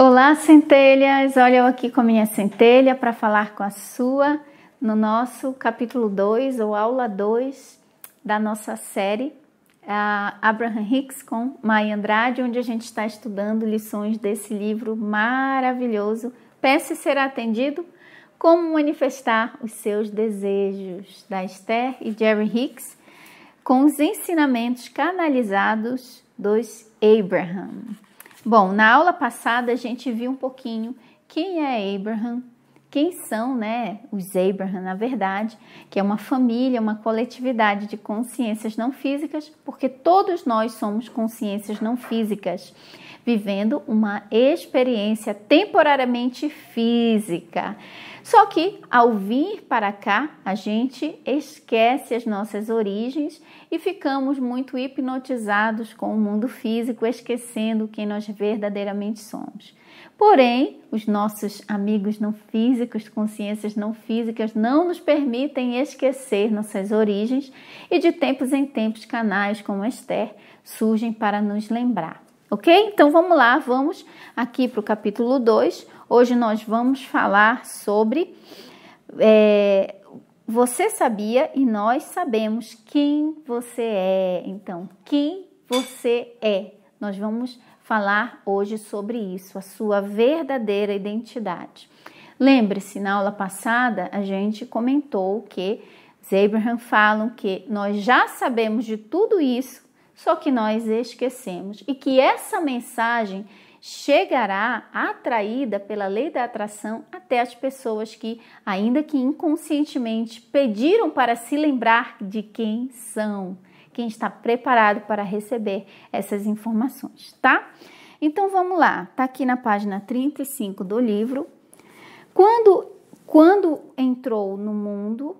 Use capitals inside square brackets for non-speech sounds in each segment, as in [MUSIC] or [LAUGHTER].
Olá, centelhas! Olha eu aqui com a minha centelha para falar com a sua no nosso capítulo 2 ou aula 2 da nossa série Abraham Hicks com Mai Andrade, onde a gente está estudando lições desse livro maravilhoso. Peça ser atendido. Como manifestar os seus desejos da Esther e Jerry Hicks com os ensinamentos canalizados dos Abraham. Bom, na aula passada a gente viu um pouquinho quem é Abraham, quem são né, os Abraham, na verdade, que é uma família, uma coletividade de consciências não físicas, porque todos nós somos consciências não físicas, vivendo uma experiência temporariamente física. Só que ao vir para cá, a gente esquece as nossas origens e ficamos muito hipnotizados com o mundo físico, esquecendo quem nós verdadeiramente somos. Porém, os nossos amigos não físicos, consciências não físicas, não nos permitem esquecer nossas origens e de tempos em tempos canais como Esther surgem para nos lembrar. Ok? Então vamos lá, vamos aqui para o capítulo 2. Hoje nós vamos falar sobre é, você sabia e nós sabemos quem você é. Então, quem você é. Nós vamos falar hoje sobre isso, a sua verdadeira identidade. Lembre-se, na aula passada a gente comentou que os Abraham falam que nós já sabemos de tudo isso, só que nós esquecemos e que essa mensagem chegará atraída pela lei da atração até as pessoas que, ainda que inconscientemente, pediram para se lembrar de quem são quem está preparado para receber essas informações, tá? Então vamos lá, tá aqui na página 35 do livro. Quando, quando entrou no mundo,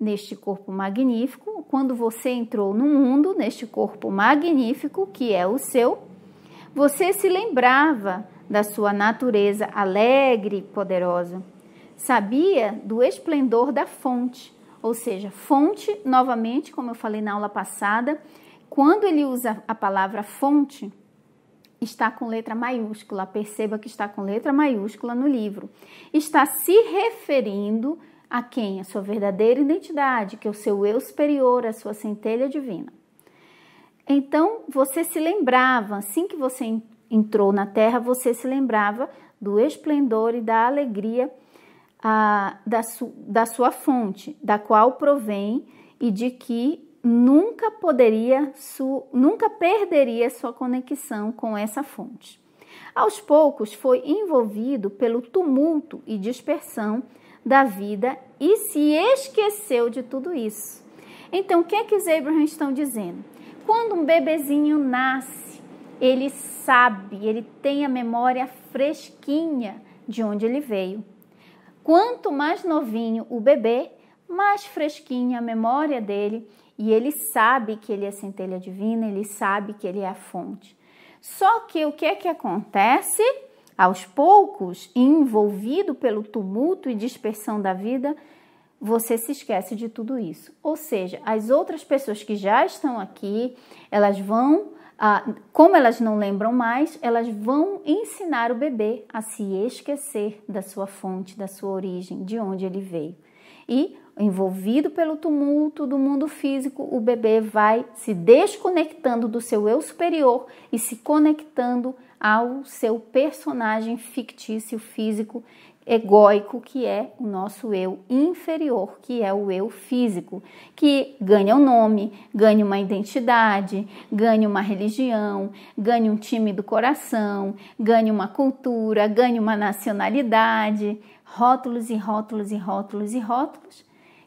neste corpo magnífico, quando você entrou no mundo, neste corpo magnífico que é o seu, você se lembrava da sua natureza alegre e poderosa, sabia do esplendor da fonte ou seja, fonte, novamente, como eu falei na aula passada, quando ele usa a palavra fonte, está com letra maiúscula. Perceba que está com letra maiúscula no livro. Está se referindo a quem? A sua verdadeira identidade, que é o seu eu superior, a sua centelha divina. Então, você se lembrava, assim que você entrou na Terra, você se lembrava do esplendor e da alegria a, da, su, da sua fonte, da qual provém e de que nunca poderia, su, nunca perderia sua conexão com essa fonte. Aos poucos foi envolvido pelo tumulto e dispersão da vida e se esqueceu de tudo isso. Então, o que é que os Abraham estão dizendo? Quando um bebezinho nasce, ele sabe, ele tem a memória fresquinha de onde ele veio. Quanto mais novinho o bebê, mais fresquinha a memória dele e ele sabe que ele é centelha divina, ele sabe que ele é a fonte. Só que o que é que acontece? Aos poucos, envolvido pelo tumulto e dispersão da vida, você se esquece de tudo isso. Ou seja, as outras pessoas que já estão aqui, elas vão ah, como elas não lembram mais, elas vão ensinar o bebê a se esquecer da sua fonte, da sua origem, de onde ele veio. E envolvido pelo tumulto do mundo físico, o bebê vai se desconectando do seu eu superior e se conectando ao seu personagem fictício físico egoico que é o nosso eu inferior, que é o eu físico, que ganha um nome, ganha uma identidade, ganha uma religião, ganha um time do coração, ganha uma cultura, ganha uma nacionalidade, rótulos e rótulos e rótulos e rótulos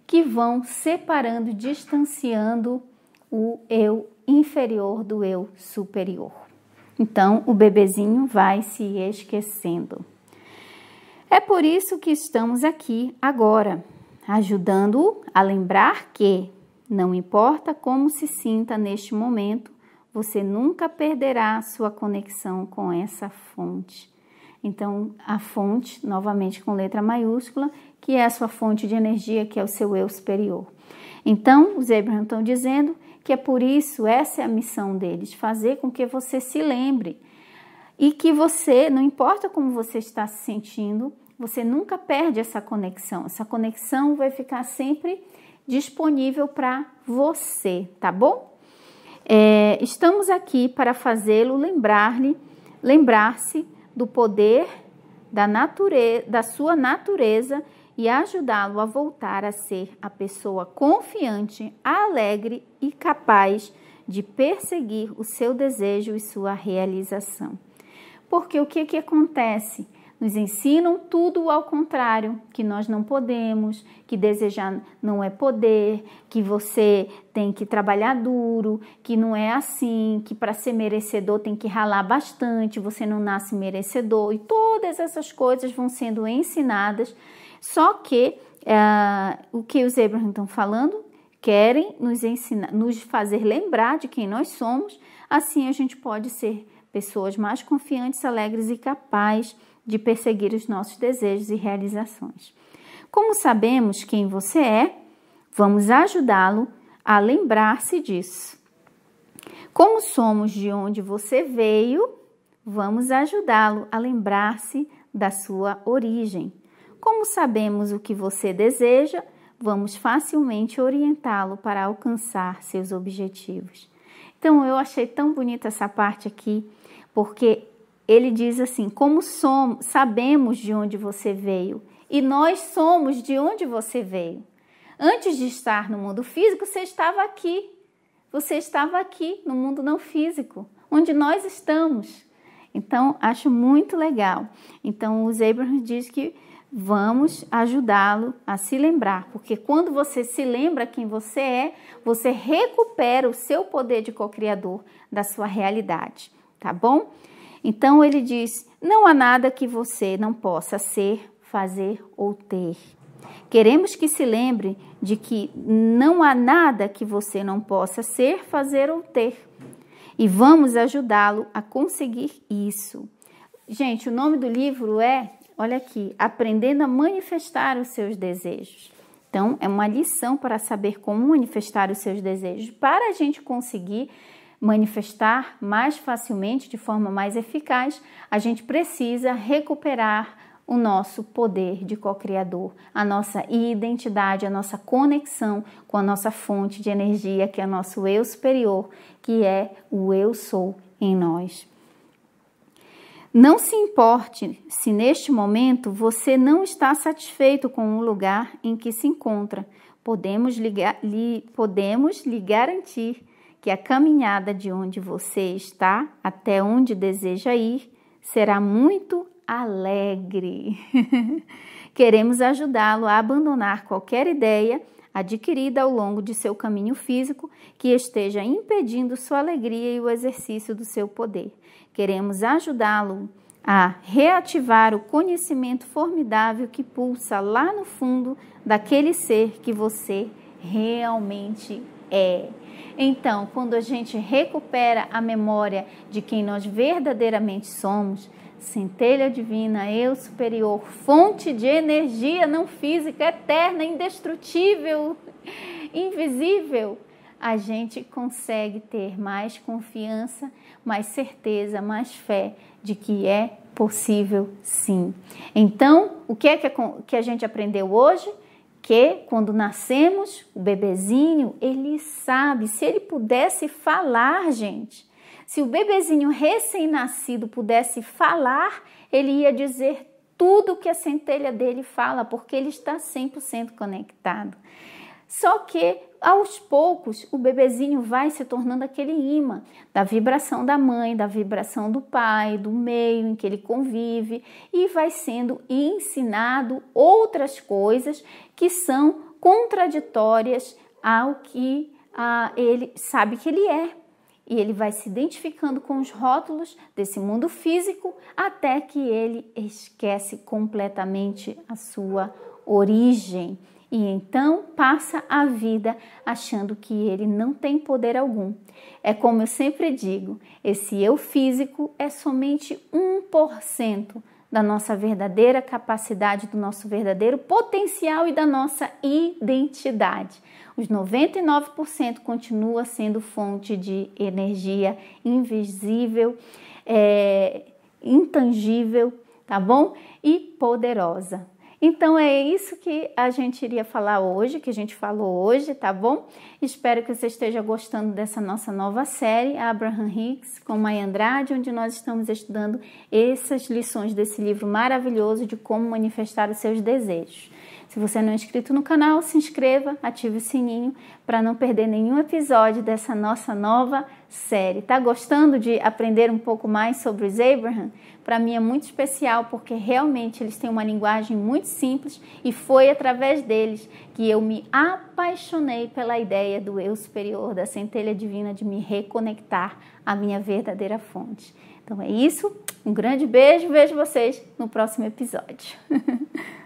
que vão separando, distanciando o eu inferior do eu superior. Então o bebezinho vai se esquecendo. É por isso que estamos aqui agora, ajudando-o a lembrar que, não importa como se sinta neste momento, você nunca perderá sua conexão com essa fonte. Então, a fonte, novamente com letra maiúscula, que é a sua fonte de energia, que é o seu eu superior. Então, os Abraham estão dizendo que é por isso, essa é a missão deles, fazer com que você se lembre e que você, não importa como você está se sentindo, você nunca perde essa conexão. Essa conexão vai ficar sempre disponível para você, tá bom? É, estamos aqui para fazê-lo lembrar-lhe, lembrar-se do poder da, natureza, da sua natureza e ajudá-lo a voltar a ser a pessoa confiante, alegre e capaz de perseguir o seu desejo e sua realização. Porque o que, que acontece? Nos ensinam tudo ao contrário, que nós não podemos, que desejar não é poder, que você tem que trabalhar duro, que não é assim, que para ser merecedor tem que ralar bastante, você não nasce merecedor. E todas essas coisas vão sendo ensinadas, só que eh, o que os hebreus estão falando querem nos ensinar, nos fazer lembrar de quem nós somos, assim a gente pode ser pessoas mais confiantes, alegres e capazes de perseguir os nossos desejos e realizações. Como sabemos quem você é, vamos ajudá-lo a lembrar-se disso. Como somos de onde você veio, vamos ajudá-lo a lembrar-se da sua origem. Como sabemos o que você deseja, vamos facilmente orientá-lo para alcançar seus objetivos. Então, eu achei tão bonita essa parte aqui, porque ele diz assim: Como somos, sabemos de onde você veio, e nós somos de onde você veio. Antes de estar no mundo físico, você estava aqui. Você estava aqui no mundo não físico, onde nós estamos. Então, acho muito legal. Então, os Abraham diz que vamos ajudá-lo a se lembrar, porque quando você se lembra quem você é, você recupera o seu poder de co-criador da sua realidade, tá bom? Então ele diz: não há nada que você não possa ser, fazer ou ter. Queremos que se lembre de que não há nada que você não possa ser, fazer ou ter. E vamos ajudá-lo a conseguir isso. Gente, o nome do livro é, olha aqui, Aprendendo a Manifestar os Seus Desejos. Então, é uma lição para saber como manifestar os seus desejos. Para a gente conseguir manifestar mais facilmente, de forma mais eficaz, a gente precisa recuperar o nosso poder de co-criador, a nossa identidade, a nossa conexão com a nossa fonte de energia, que é o nosso eu superior, que é o eu sou em nós. Não se importe se neste momento você não está satisfeito com o lugar em que se encontra. Podemos lhe, podemos lhe garantir que a caminhada de onde você está até onde deseja ir será muito alegre. [LAUGHS] Queremos ajudá-lo a abandonar qualquer ideia adquirida ao longo de seu caminho físico que esteja impedindo sua alegria e o exercício do seu poder. Queremos ajudá-lo a reativar o conhecimento formidável que pulsa lá no fundo daquele ser que você realmente é. Então, quando a gente recupera a memória de quem nós verdadeiramente somos, centelha divina, eu superior, fonte de energia não física, eterna, indestrutível, invisível, a gente consegue ter mais confiança, mais certeza, mais fé de que é possível sim. Então, o que é que a gente aprendeu hoje? que quando nascemos, o bebezinho, ele sabe, se ele pudesse falar, gente, se o bebezinho recém-nascido pudesse falar, ele ia dizer tudo que a centelha dele fala, porque ele está 100% conectado. Só que aos poucos o bebezinho vai se tornando aquele imã da vibração da mãe, da vibração do pai, do meio em que ele convive e vai sendo ensinado outras coisas que são contraditórias ao que ah, ele sabe que ele é. E ele vai se identificando com os rótulos desse mundo físico até que ele esquece completamente a sua origem e então passa a vida achando que ele não tem poder algum. É como eu sempre digo: esse eu físico é somente 1% da nossa verdadeira capacidade, do nosso verdadeiro potencial e da nossa identidade. Os 99% continua sendo fonte de energia invisível, é, intangível, tá bom? E poderosa. Então é isso que a gente iria falar hoje, que a gente falou hoje, tá bom? Espero que você esteja gostando dessa nossa nova série, Abraham Hicks com Maia Andrade, onde nós estamos estudando essas lições desse livro maravilhoso de como manifestar os seus desejos. Se você não é inscrito no canal, se inscreva, ative o sininho para não perder nenhum episódio dessa nossa nova série. Tá gostando de aprender um pouco mais sobre os Abraham? Para mim é muito especial porque realmente eles têm uma linguagem muito simples e foi através deles que eu me apaixonei pela ideia do eu superior, da centelha divina de me reconectar à minha verdadeira fonte. Então é isso, um grande beijo, vejo vocês no próximo episódio. [LAUGHS]